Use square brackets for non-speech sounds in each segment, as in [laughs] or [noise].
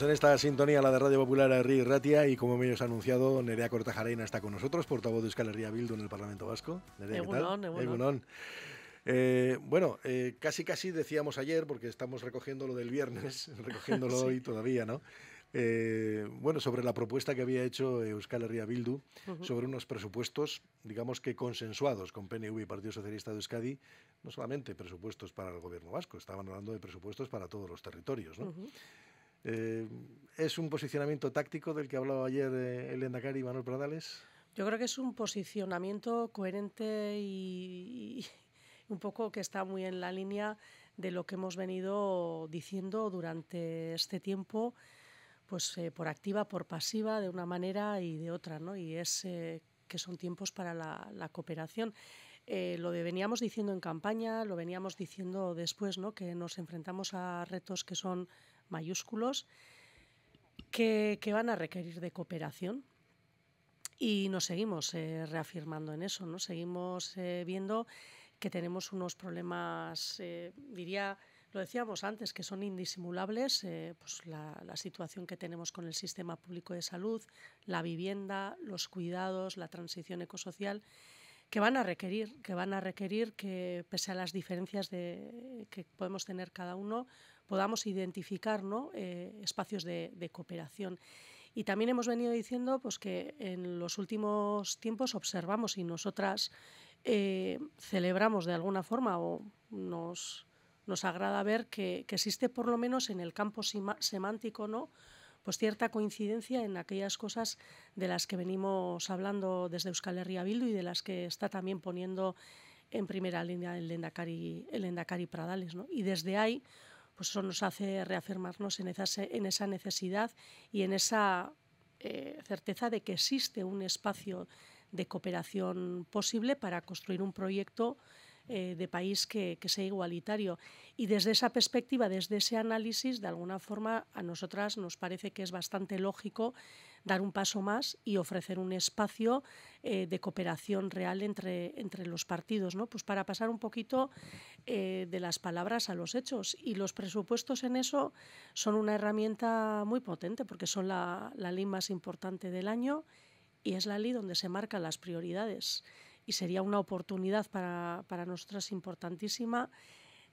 En esta sintonía, la de Radio Popular, Ríos Ratia, y como hemos anunciado, Nerea Cortajarena está con nosotros, portavoz de Euskal Herria Bildu en el Parlamento Vasco. Eh, bueno, eh, casi casi decíamos ayer, porque estamos recogiendo lo del viernes, [laughs] recogiéndolo hoy todavía, ¿no? Eh, bueno, sobre la propuesta que había hecho Euskal Herria Bildu sobre unos presupuestos, digamos que consensuados con PNV y Partido Socialista de Euskadi, no solamente presupuestos para el gobierno vasco, estaban hablando de presupuestos para todos los territorios, ¿no? Eh, ¿Es un posicionamiento táctico del que hablaba ayer eh, el Endacari y Manuel Pradales? Yo creo que es un posicionamiento coherente y, un poco que está muy en la línea de lo que hemos venido diciendo durante este tiempo, pues eh, por activa, por pasiva, de una manera y de otra, ¿no? Y es que son tiempos para la, cooperación. lo veníamos diciendo en campaña, lo veníamos diciendo después, ¿no? Que nos enfrentamos a retos que son mayúsculos que, van a requerir de cooperación. Y nos seguimos eh, reafirmando en eso, ¿no? Seguimos eh, viendo que tenemos unos problemas, eh, diría, lo decíamos antes, que son indisimulables, pues la, situación que tenemos con el sistema público de salud, la vivienda, los cuidados, la transición ecosocial que van a requerir, que van a requerir que pese a las diferencias de, que podemos tener cada uno, podamos identificar ¿no? Eh, espacios de, cooperación. Y también hemos venido diciendo pues, que en los últimos tiempos observamos y nosotras eh, celebramos de alguna forma o nos, nos agrada ver que, existe por lo menos en el campo semántico, ¿no? pues cierta coincidencia en aquellas cosas de las que venimos hablando desde Euskal Herria Bildu y de las que está también poniendo en primera línea el Endacari, el Pradales. ¿no? Y desde ahí, pues eso nos hace reafirmarnos en esa, en esa necesidad y en esa eh, certeza de que existe un espacio de cooperación posible para construir un proyecto eh, de país que, sea igualitario. Y desde esa perspectiva, desde ese análisis, de alguna forma a nosotras nos parece que es bastante lógico dar un paso más y ofrecer un espacio eh, de cooperación real entre, los partidos, ¿no? Pues para pasar un poquito eh, de las palabras a los hechos. Y los presupuestos en eso son una herramienta muy potente porque son la, la ley más importante del año y es la ley donde se marcan las prioridades y sería una oportunidad para, para nosotras importantísima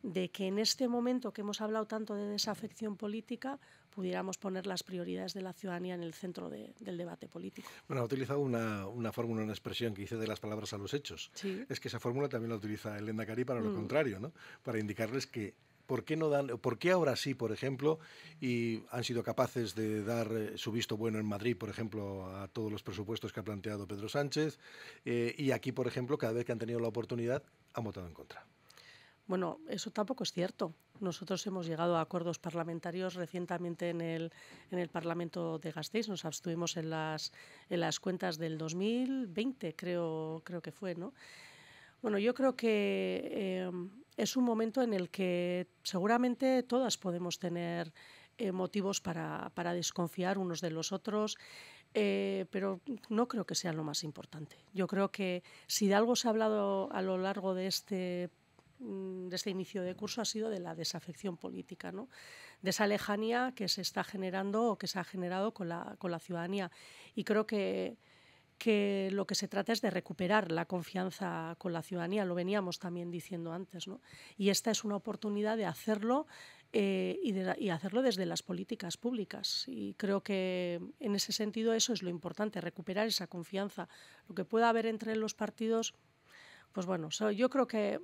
de que en este momento que hemos hablado tanto de desafección política, pudiéramos poner las prioridades de la ciudadanía en el centro del debate político. Bueno, ha utilizado una, una, fórmula, una expresión que dice de las palabras a los hechos. Es que esa fórmula también la utiliza el Endacari para lo mm. contrario, ¿no? Para indicarles que ¿Por qué, no dan, ahora sí, por ejemplo, y han sido capaces de dar eh, su visto bueno en Madrid, por ejemplo, a todos los presupuestos que ha planteado Pedro Sánchez? Eh, y aquí, por ejemplo, cada vez que han tenido la oportunidad, han votado en contra. Bueno, eso tampoco es cierto. Nosotros hemos llegado a acuerdos parlamentarios recientemente en el, en el Parlamento de Gasteiz. Nos abstuvimos en las, las cuentas del 2020, creo, creo que fue, ¿no? Bueno, yo creo que em, es un momento en el que seguramente todas podemos tener eh, motivos para, desconfiar unos de los otros, eh, pero no creo que sea lo más importante. Yo creo que si de algo se ha hablado a lo largo de este mm, de este inicio de curso ha sido de la desafección política, ¿no? de esa lejanía que se está generando o que se ha generado con la, con la ciudadanía. Y creo que, que lo que se trata es de recuperar la confianza con la ciudadanía, lo veníamos también diciendo antes, Y esta es una oportunidad de hacerlo eh, y, de, y, hacerlo desde las políticas públicas. Y creo que en ese sentido eso es lo importante, recuperar esa confianza. Lo que pueda haber entre los partidos, pues bueno, yo creo que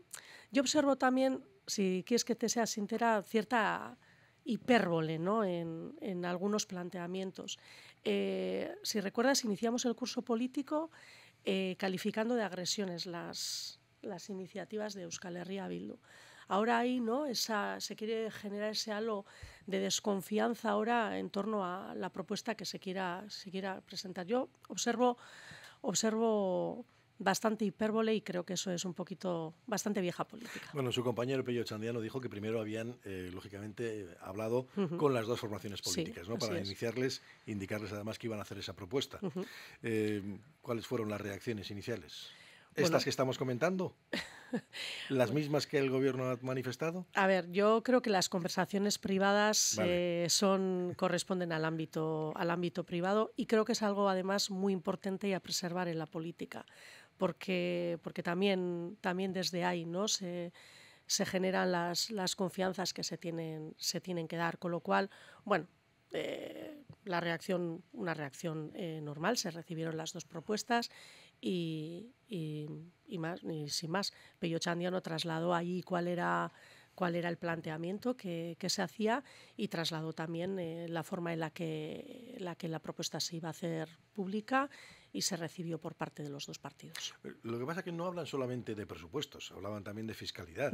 yo observo también, si quieres que te sea sincera, cierta hipérbole ¿no? en, en, algunos planteamientos. Eh, si recuerdas, iniciamos el curso político eh, calificando de agresiones las, las iniciativas de Euskal Herria Bildu. Ahora ahí ¿no? Esa, se quiere generar ese halo de desconfianza ahora en torno a la propuesta que se quiera, se quiera presentar. Yo observo, observo bastante hipérbole y creo que eso es un poquito bastante vieja política. Bueno, su compañero Pello Chandiano dijo que primero habían, eh, lógicamente, eh, hablado con las dos formaciones políticas, ¿no? Para iniciarles, indicarles además que iban a hacer esa propuesta. Eh, ¿Cuáles fueron las reacciones iniciales? ¿Estas que estamos comentando? [laughs] ¿Las mismas que el gobierno ha manifestado? A ver, yo creo que las conversaciones privadas son, corresponden al ámbito, al ámbito privado y creo que es algo además muy importante y a preservar en la política porque, porque también, también desde ahí ¿no? se, se generan las, las, confianzas que se tienen, se tienen que dar, con lo cual, bueno, eh, la reacción, una reacción eh, normal, se recibieron las dos propuestas y, y, más, y sin más, Pello Chandiano trasladó ahí cuál era cuál era el planteamiento que, se hacía y trasladó también eh, la forma en la que, la que la propuesta se iba a hacer pública y se recibió por parte de los dos partidos. Eh, lo que pasa es que no hablan solamente de presupuestos, hablaban también de fiscalidad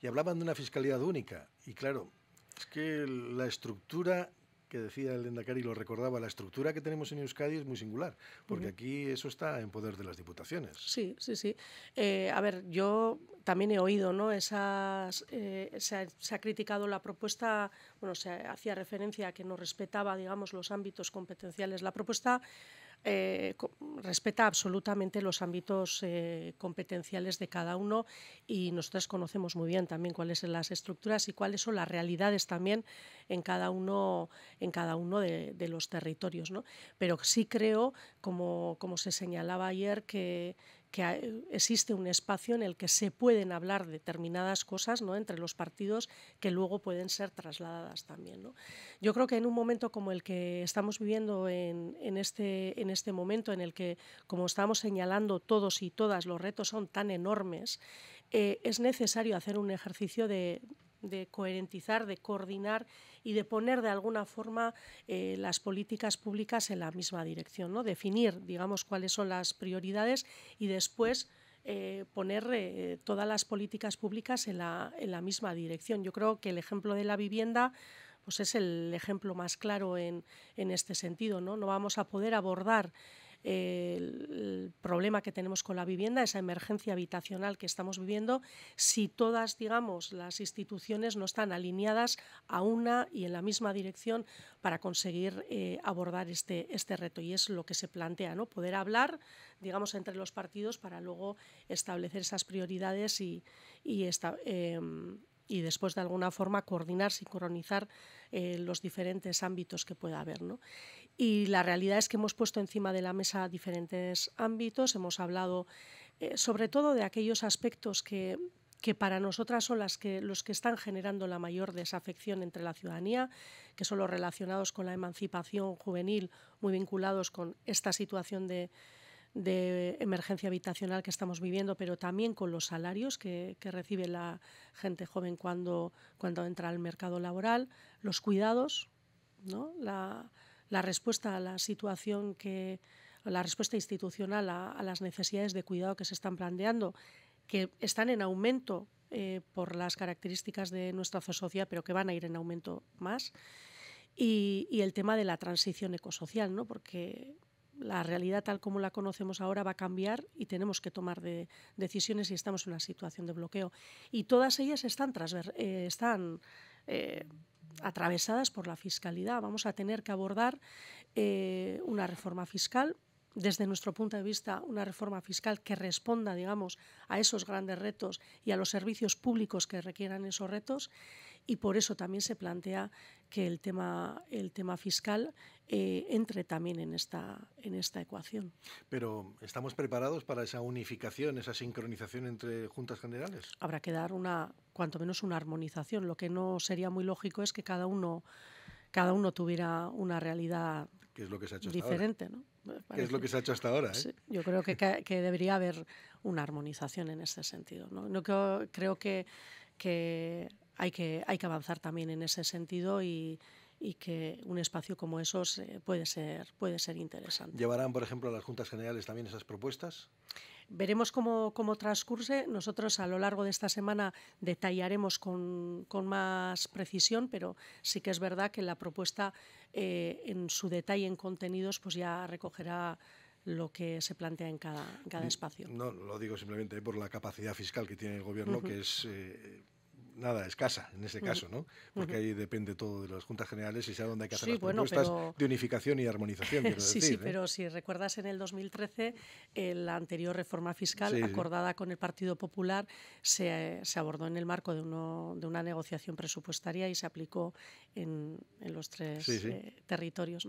y hablaban de una fiscalidad única. Y claro, es que la estructura que decía el y lo recordaba, la estructura que tenemos en Euskadi es muy singular, porque aquí eso está en poder de las diputaciones. Sí, sí, sí. Eh, a ver, yo también he oído, ¿no? Esas, eh, se, ha, se, ha, criticado la propuesta, bueno, se hacía referencia a que no respetaba, digamos, los ámbitos competenciales. La propuesta eh, respeta absolutamente los ámbitos eh, competenciales de cada uno y nosotros conocemos muy bien también cuáles son las estructuras y cuáles son las realidades también en cada uno, en cada uno de, de los territorios. ¿no? Pero sí creo, como, como se señalaba ayer, que, que existe un espacio en el que se pueden hablar determinadas cosas ¿no? entre los partidos que luego pueden ser trasladadas también. Yo creo que en un momento como el que estamos viviendo en, este, en este momento, en el que, como estamos señalando todos y todas, los retos son tan enormes, eh, es necesario hacer un ejercicio de de coherentizar, de coordinar y de poner de alguna forma eh, las políticas públicas en la misma dirección, ¿no? Definir, digamos, cuáles son las prioridades y después eh, poner eh, todas las políticas públicas en la, misma dirección. Yo creo que el ejemplo de la vivienda pues es el ejemplo más claro en, en este sentido. ¿no? no vamos a poder abordar el problema que tenemos con la vivienda, esa emergencia habitacional que estamos viviendo, si todas, digamos, las instituciones no están alineadas a una y en la misma dirección para conseguir eh, abordar este, este reto. Y es lo que se plantea, ¿no? Poder hablar, digamos, entre los partidos para luego establecer esas prioridades y, y em, después de alguna forma coordinar, sincronizar eh, los diferentes ámbitos que pueda haber. ¿no? Y la realidad es que hemos puesto encima de la mesa diferentes ámbitos, hemos hablado eh, sobre todo de aquellos aspectos que, para nosotras son las que, los que están generando la mayor desafección entre la ciudadanía, que son los relacionados con la emancipación juvenil, muy vinculados con esta situación de, emergencia habitacional que estamos viviendo, pero también con los salarios que, que recibe la gente joven cuando, cuando entra al mercado laboral, los cuidados, ¿no? la, la respuesta a la situación que la respuesta institucional a, las necesidades de cuidado que se están planteando, que están en aumento eh, por las características de nuestra sociedad, pero que van a ir en aumento más, y, el tema de la transición ecosocial, ¿no? porque la realidad tal como la conocemos ahora va a cambiar y tenemos que tomar de decisiones y estamos en una situación de bloqueo. Y todas ellas están, eh, están eh, atravesadas por la fiscalidad. Vamos a tener que abordar eh, una reforma fiscal desde nuestro punto de vista, una reforma fiscal que responda, digamos, a esos grandes retos y a los servicios públicos que requieran esos retos. Y por eso también se plantea que el tema, el tema fiscal eh, entre también en esta, en esta ecuación. Pero ¿estamos preparados para esa unificación, esa sincronización entre juntas generales? Habrá que dar una, cuanto menos una armonización. Lo que no sería muy lógico es que cada uno, cada uno tuviera una realidad es lo que se ha hecho diferente, ¿no? Que es lo que se ha hecho hasta ahora. Eh? yo creo que, que, debería haber una armonización en ese sentido. ¿no? creo, que, que hay que, hay que avanzar también en ese sentido y, y que un espacio como esos puede ser, puede ser interesante. ¿Llevarán, por ejemplo, a las Juntas Generales también esas propuestas? Veremos cómo, cómo transcurse. Nosotros a lo largo de esta semana detallaremos con, con más precisión, pero sí que es verdad que la propuesta eh, en su detalle en contenidos pues ya recogerá lo que se plantea en cada, cada espacio. No, lo digo simplemente por la capacidad fiscal que tiene el Gobierno, que es... Eh, nada escasa en ese mm. caso, ¿no? Porque ahí depende todo de las juntas generales y sea donde hay que hacer las propuestas de unificación y armonización. [laughs] sí, sí, ¿eh? pero si recuerdas en el 2013 eh, la anterior reforma fiscal acordada con el Partido Popular se, abordó en el marco de, uno, de una negociación presupuestaria y se aplicó en, los tres eh, territorios.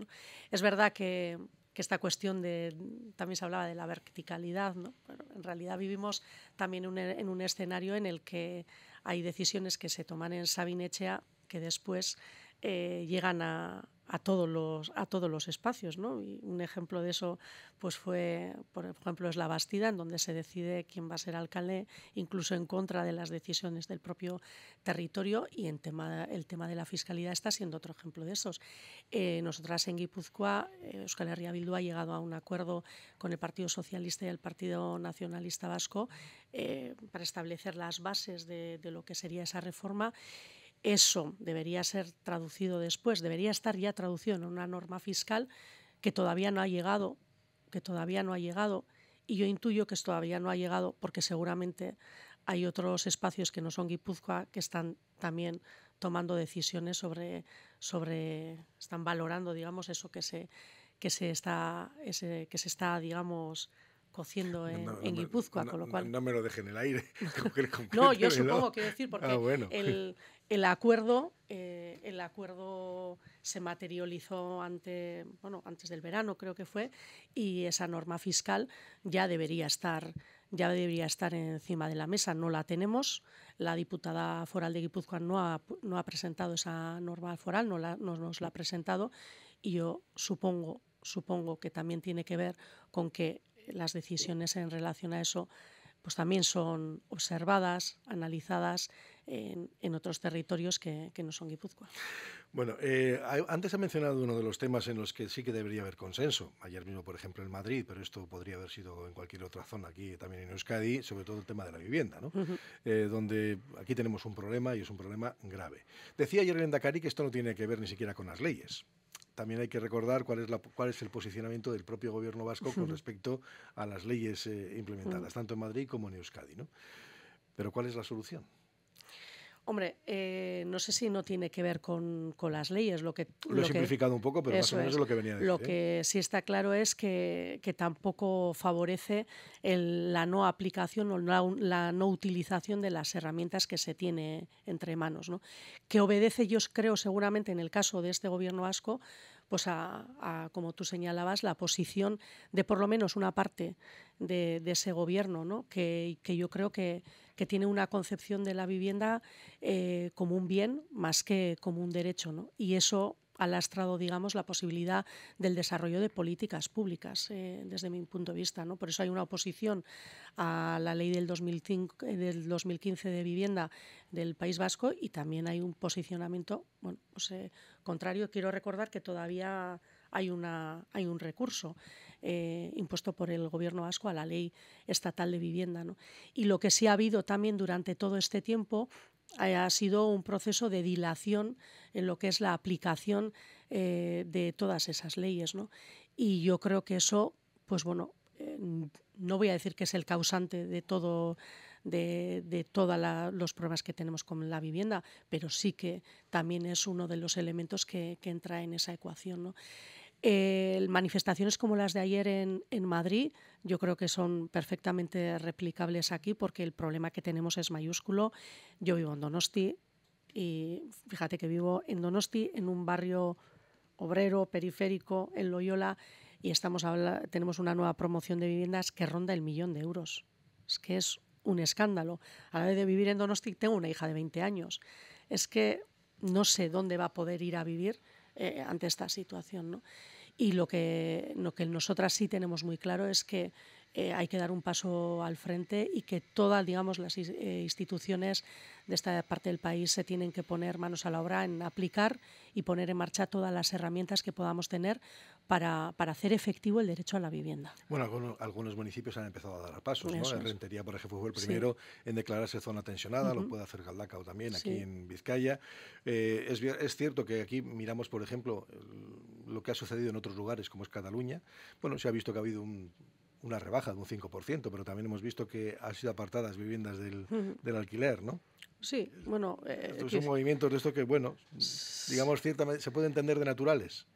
Es verdad que, esta cuestión de, también se hablaba de la verticalidad, ¿no? en realidad vivimos también e, en un escenario en el que hay decisiones que se toman en Sabinechea que después eh, llegan a, a todos los, a todos los espacios. ¿no? Y un ejemplo de eso pues fue, por ejemplo, es la Bastida, en donde se decide quién va a ser alcalde, incluso en contra de las decisiones del propio territorio, y en tema, el tema de la fiscalidad está siendo otro ejemplo de esos. Eh, nosotras en Guipúzcoa, eh, Euskal Herria Bildu ha llegado a un acuerdo con el Partido Socialista y el Partido Nacionalista Vasco eh, para establecer las bases de lo que sería esa reforma. Eso debería ser traducido después, debería estar ya traducido en una norma fiscal que todavía no ha llegado, que todavía no ha llegado, y yo intuyo que todavía no ha llegado porque seguramente hay otros espacios que no son Guipúzcoa que están también tomando decisiones sobre, sobre están valorando, digamos, eso que se, que se está, que se está, digamos, cociendo en, Guipúzcoa, con lo cual... No, me lo dejen en el aire. [laughs] no, yo supongo, que decir, porque ah, el, el, acuerdo, eh, el acuerdo se materializó ante, bueno, antes del verano, creo que fue, y esa norma fiscal ya debería estar ya debería estar encima de la mesa. No la tenemos. La diputada foral de Guipúzcoa no ha, no ha presentado esa norma foral, no, la, no nos la ha presentado. Y yo supongo, supongo que también tiene que ver con que las decisiones en relación a eso pues también son observadas, analizadas en, otros territorios que, no son Guipúzcoa. Bueno, eh, antes ha mencionado uno de los temas en los que sí que debería haber consenso. Ayer mismo, por ejemplo, en Madrid, pero esto podría haber sido en cualquier otra zona, aquí también en Euskadi, sobre todo el tema de la vivienda, eh, donde aquí tenemos un problema y es un problema grave. Decía ayer el Endacari que esto no tiene que ver ni siquiera con las leyes también hay que recordar cuál es, cuál es el posicionamiento del propio gobierno vasco con respecto a las leyes eh, implementadas, mm. tanto en Madrid como en Euskadi. ¿no? Pero ¿cuál es la solución? Hombre, eh, no sé si no tiene que ver con, las leyes. Lo, que, lo, he simplificado un poco, pero más o menos es lo que venía a Lo ¿eh? que sí está claro es que, que tampoco favorece la no aplicación o la, no utilización de las herramientas que se tiene entre manos. ¿no? Que obedece, yo creo, seguramente en el caso de este gobierno vasco, pues a, como tú señalabas, la posición de por lo menos una parte de, ese gobierno, ¿no? que, yo creo que, tiene una concepción de la vivienda eh, como un bien más que como un derecho. Y eso alastrado, digamos, la posibilidad del desarrollo de políticas públicas, eh, desde mi punto de vista. ¿no? Por eso hay una oposición a la ley del, 2005, 2015 eh, de vivienda del País Vasco y también hay un posicionamiento bueno, pues, eh, contrario. Quiero recordar que todavía hay, una, hay un recurso impuesto por el Gobierno vasco a la ley estatal de vivienda. Y lo que sí ha habido también durante todo este tiempo ha sido un proceso de dilación en lo que es la aplicación eh, de todas esas leyes. Y yo creo que eso, pues bueno, eh, no voy a decir que es el causante de todo de, de todos los problemas que tenemos con la vivienda, pero sí que también es uno de los elementos que, que entra en esa ecuación. ¿no? Eh, manifestaciones como las de ayer en, Madrid, yo creo que son perfectamente replicables aquí porque el problema que tenemos es mayúsculo. Yo vivo en Donosti y fíjate que vivo en Donosti, en un barrio obrero, periférico, en Loyola, y tenemos una nueva promoción de viviendas que ronda el millón de euros. Es que es un escándalo. A la vez de vivir en Donosti, tengo una hija de 20 años. Es que no sé dónde va a poder ir a vivir eh, ante esta situación. Y lo que, lo que nosotras sí tenemos muy claro es que eh, hay que dar un paso al frente y que todas, digamos, las eh, instituciones de esta parte del país se tienen que poner manos a la obra en aplicar y poner en marcha todas las herramientas que podamos tener para, hacer efectivo el derecho a la vivienda. Bueno, algunos, municipios han empezado a dar pasos, ¿no? Rentería, por ejemplo, fue el primero en declararse zona tensionada, lo puede hacer Galdacao también aquí en Vizcaya. Eh, es, es, cierto que aquí miramos, por ejemplo, lo que ha sucedido en otros lugares, como es Cataluña. Bueno, se ha visto que ha habido un una rebaja de un 5%, pero también hemos visto que han sido apartadas viviendas del, alquiler, ¿no? Sí, bueno... Eh, estos son movimientos de esto que, bueno, digamos, ciertamente se puede entender de naturales.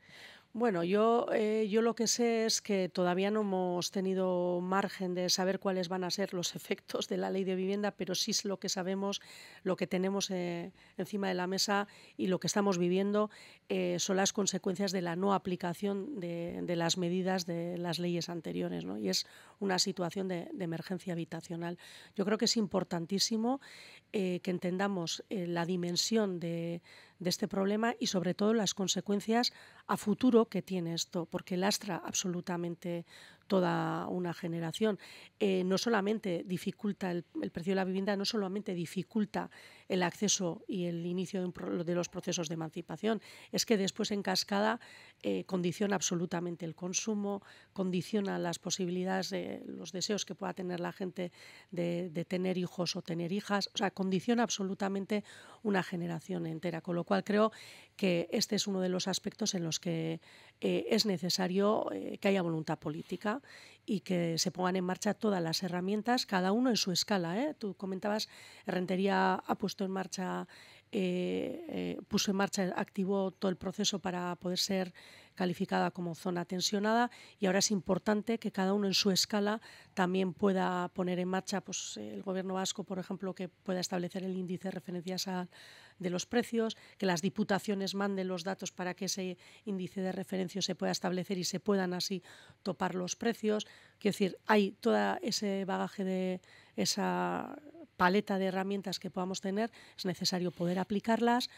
Bueno, yo, eh, yo lo que sé es que todavía no hemos tenido margen de saber cuáles van a ser los [laughs] efectos de la ley de vivienda, pero sí es lo que sabemos, lo que tenemos eh, encima de la mesa y lo que estamos viviendo eh, son las consecuencias de la no aplicación de, las medidas de las leyes anteriores. ¿no? Y es una situación de, de, emergencia habitacional. Yo creo que es importantísimo que entendamos la dimensión de de este problema y sobre todo las consecuencias a futuro que tiene esto, porque lastra absolutamente toda una generación. Eh, no solamente dificulta el, precio de la vivienda, no solamente dificulta el acceso y el inicio de, los procesos de emancipación, es que después en cascada eh, condiciona absolutamente el consumo, condiciona las posibilidades, los deseos que pueda tener la gente de, de tener hijos o tener hijas, o sea, condiciona absolutamente una generación entera. Con lo cual creo que este es uno de los aspectos en los que eh, es necesario eh, que haya voluntad política y que se pongan en marcha todas las herramientas, cada uno en su escala. ¿eh? Tú comentabas, Rentería ha puesto en marcha, puso en marcha, activó todo el proceso para poder ser calificada como zona tensionada y ahora es importante que cada uno en su escala también pueda poner en marcha, pues el gobierno vasco, por ejemplo, que pueda establecer el índice de referencias a de los precios, que las diputaciones manden los datos para que ese índice de referencia se pueda establecer y se puedan así topar los precios. Quiero decir, hay todo ese bagaje de esa paleta de herramientas que podamos tener, es necesario poder aplicarlas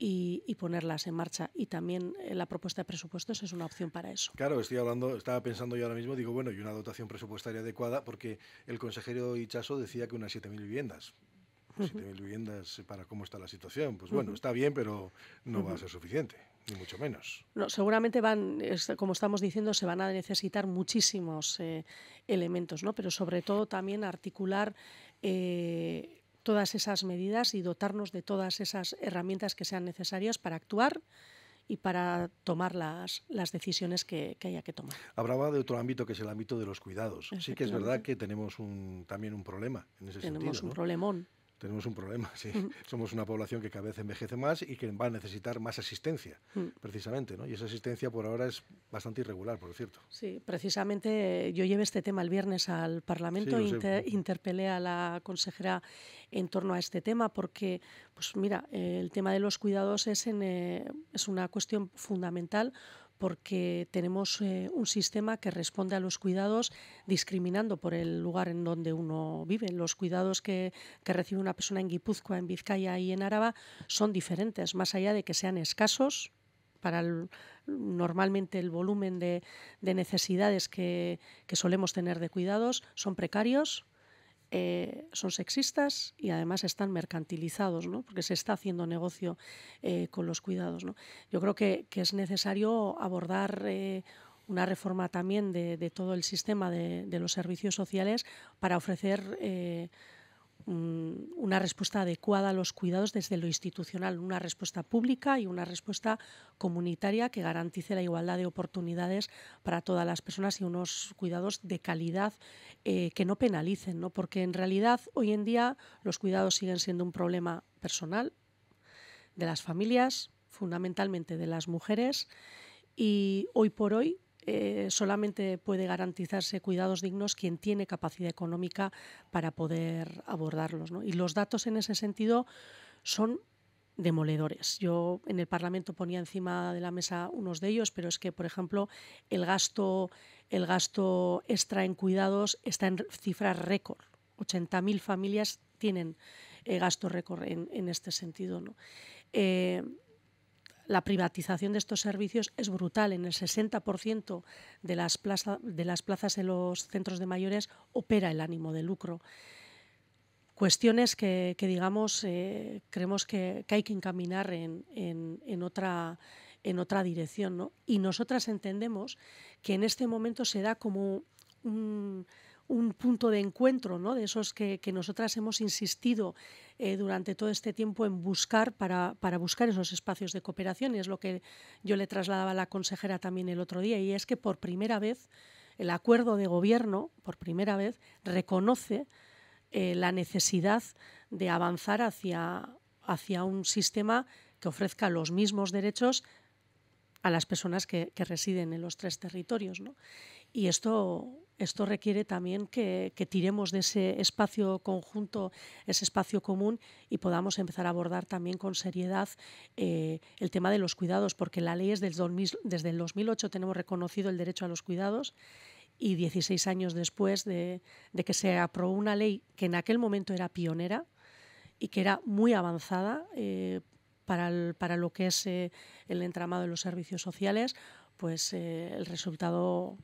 y, ponerlas en marcha. Y también eh, la propuesta de presupuestos es una opción para eso. Claro, estoy hablando, estaba pensando yo ahora mismo, digo, bueno, y una dotación presupuestaria adecuada, porque el consejero Ichaso decía que unas 7.000 viviendas. 7.000 pues, viviendas eh, para cómo está la situación. Pues bueno, está bien, pero no va a ser suficiente, ni mucho menos. No, seguramente van, como estamos diciendo, se van a necesitar muchísimos eh, elementos, ¿no? Pero sobre todo también articular eh, todas esas medidas y dotarnos de todas esas herramientas que sean necesarias para actuar y para tomar las, las decisiones que, haya que tomar. Hablaba de otro ámbito que es el ámbito de los cuidados. Sí que es verdad que tenemos un, también un problema en ese sentido. Tenemos un problemón tenemos un problema. [laughs] Sí. Somos una población que cada vez envejece más y que va a necesitar más asistencia, mm. precisamente. ¿no? Y esa asistencia por ahora es bastante irregular, por cierto. Sí, precisamente eh, yo llevé este tema el viernes al Parlamento e interpelé a la consejera en torno a este tema porque, pues mira, eh, el tema de los cuidados es, en, eh, es una cuestión fundamental porque tenemos eh, un sistema que responde a los cuidados discriminando por el lugar en donde uno vive. Los cuidados que, recibe una persona en Guipúzcoa, en Vizcaya y en Áraba son diferentes, más allá de que sean escasos para normalmente el volumen de, necesidades que solemos tener de cuidados, son precarios, eh, son sexistas y además están mercantilizados, porque se está haciendo negocio eh, con los cuidados. Yo creo que, es necesario abordar eh, una reforma también de, todo el sistema de, de, los servicios sociales para ofrecer Mm, una respuesta adecuada a los cuidados desde lo institucional, una respuesta pública y una respuesta comunitaria que garantice la igualdad de oportunidades para todas las personas y unos cuidados de calidad eh, que no penalicen, porque en realidad hoy en día los cuidados siguen siendo un problema personal de las familias, fundamentalmente de las mujeres, y hoy por hoy eh, solamente puede garantizarse cuidados dignos quien tiene capacidad económica para poder abordarlos. Y los datos en ese sentido son demoledores. Yo en el Parlamento ponía encima de la mesa unos de ellos, pero es que, por ejemplo, el gasto, el gasto extra en cuidados está en cifras récord. 80.000 familias tienen eh, gasto récord en, este sentido. ¿no? Eh, la privatización de estos servicios es brutal. En el 60% de las, de las plazas en los centros de mayores opera el ánimo de lucro. Cuestiones que, digamos, eh, creemos que, hay que encaminar en, otra en otra dirección. Y nosotras entendemos que en este momento se da como un, un punto de encuentro, ¿no? de esos que, que nosotras hemos insistido eh, durante todo este tiempo en buscar para, para, buscar esos espacios de cooperación. Y es lo que yo le trasladaba a la consejera también el otro día, y es que por primera vez el acuerdo de gobierno, por primera vez, reconoce eh, la necesidad de avanzar hacia, hacia un sistema que ofrezca los mismos derechos a las personas que, que residen en los tres territorios. ¿no? Y esto esto requiere también que, tiremos de ese espacio conjunto, ese espacio común y podamos empezar a abordar también con seriedad eh, el tema de los cuidados, porque la ley es del desde el 2008 tenemos reconocido el derecho a los cuidados y 16 años después de, que se aprobó una ley que en aquel momento era pionera y que era muy avanzada eh, para, lo que es eh, el entramado de los servicios sociales, pues el resultado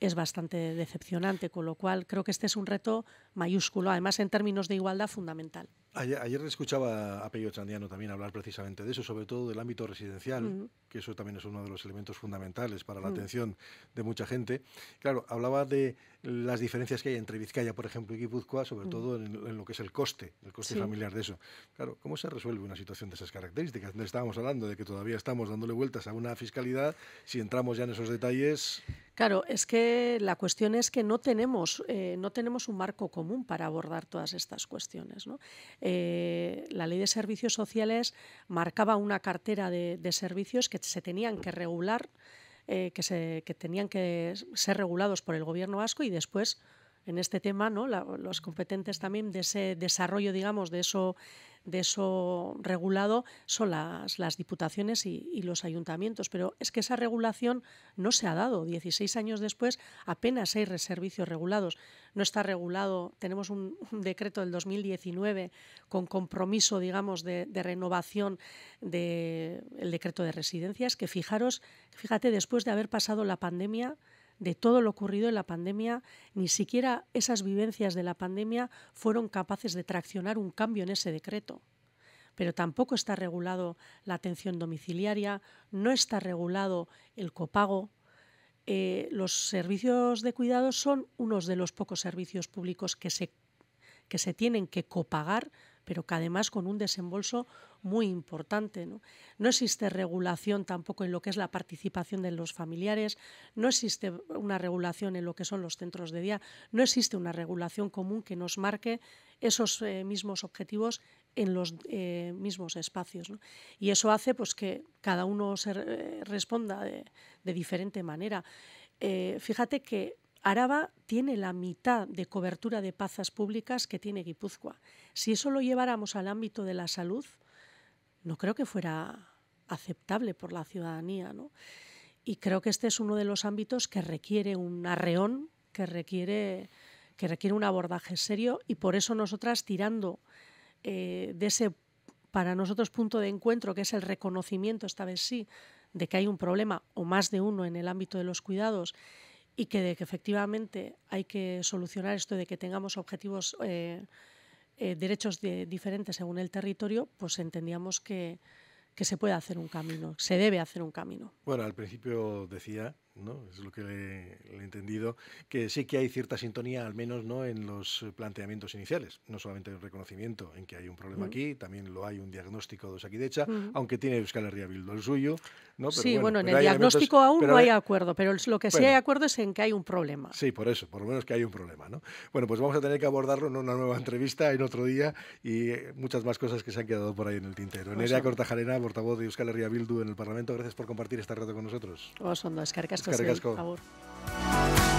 es bastante decepcionante, con lo cual creo que este es un reto mayúsculo, además en términos de igualdad fundamental. Ayer, escuchaba a Pello Chandiano también hablar precisamente de eso, sobre todo del ámbito residencial, que eso también es uno de los elementos fundamentales para la mm. atención de mucha gente. Claro, hablaba de las diferencias que hay entre Vizcaya, por ejemplo, y Guipúzcoa, sobre mm. todo en, lo que es el coste, el coste familiar de eso. Claro, ¿cómo se resuelve una situación de esas características? Estábamos hablando de que todavía estamos dándole vueltas a una fiscalidad, si entramos ya en esos detalles. Claro, es que la cuestión es que no tenemos, eh, no tenemos un marco común para abordar todas estas cuestiones. ¿no? Eh, la ley de servicios sociales marcaba una cartera de, servicios que se tenían que regular, eh, que, se, que tenían que ser regulados por el gobierno vasco y después en este tema, ¿no? los competentes también de ese desarrollo, digamos, de eso, de eso regulado son las, las diputaciones y, los ayuntamientos. Pero es que esa regulación no se ha dado. 16 años después, apenas hay servicios regulados. No está regulado, tenemos un, decreto del 2019 con compromiso, digamos, de, renovación del decreto de residencias, que fijaros, fíjate, después de haber pasado la pandemia, de todo lo ocurrido en la pandemia, ni siquiera esas vivencias de la pandemia fueron capaces de traccionar un cambio en ese decreto. Pero tampoco está regulado la atención domiciliaria, no está regulado el copago. Eh, los servicios de cuidados son unos de los pocos servicios públicos que se, que se tienen que copagar, pero que además con un desembolso muy importante. ¿no? existe regulación tampoco en lo que es la participación de los familiares, no existe una regulación en lo que son los centros de día, no existe una regulación común que nos marque esos eh, mismos objetivos en los eh, mismos espacios. Y eso hace pues, que cada uno se eh, responda de, de, diferente manera. fíjate que Araba tiene la mitad de cobertura de plazas públicas que tiene Guipúzcoa. Si eso lo lleváramos al ámbito de la salud, no creo que fuera aceptable por la ciudadanía. Y creo que este es uno de los ámbitos que requiere un arreón, que requiere, que requiere un abordaje serio y por eso nosotras tirando eh, de ese, para nosotros, punto de encuentro, que es el reconocimiento, esta vez sí, de que hay un problema o más de uno en el ámbito de los cuidados y que, de que efectivamente hay que solucionar esto de que tengamos objetivos. Eh, eh, derechos diferentes según el territorio, pues entendíamos que, que se puede hacer un camino, se debe hacer un camino. Bueno, al principio decía es lo que le, he entendido, que sí que hay cierta sintonía, al menos ¿no? en los planteamientos iniciales, no solamente el reconocimiento en que hay un problema aquí, también lo hay un diagnóstico de esa uh hecha aunque tiene Euskal Herria el suyo. ¿no? sí, bueno, en el diagnóstico aún no hay acuerdo, pero lo que sí hay acuerdo es en que hay un problema. Sí, por eso, por lo menos que hay un problema. ¿no? Bueno, pues vamos a tener que abordarlo en una nueva entrevista, en otro día, y eh, muchas más cosas que se han quedado por ahí en el tintero. Pues Nerea Cortajarena, portavoz de Euskal Herria en el Parlamento, gracias por compartir esta rato con nosotros. Os que descargas por favor.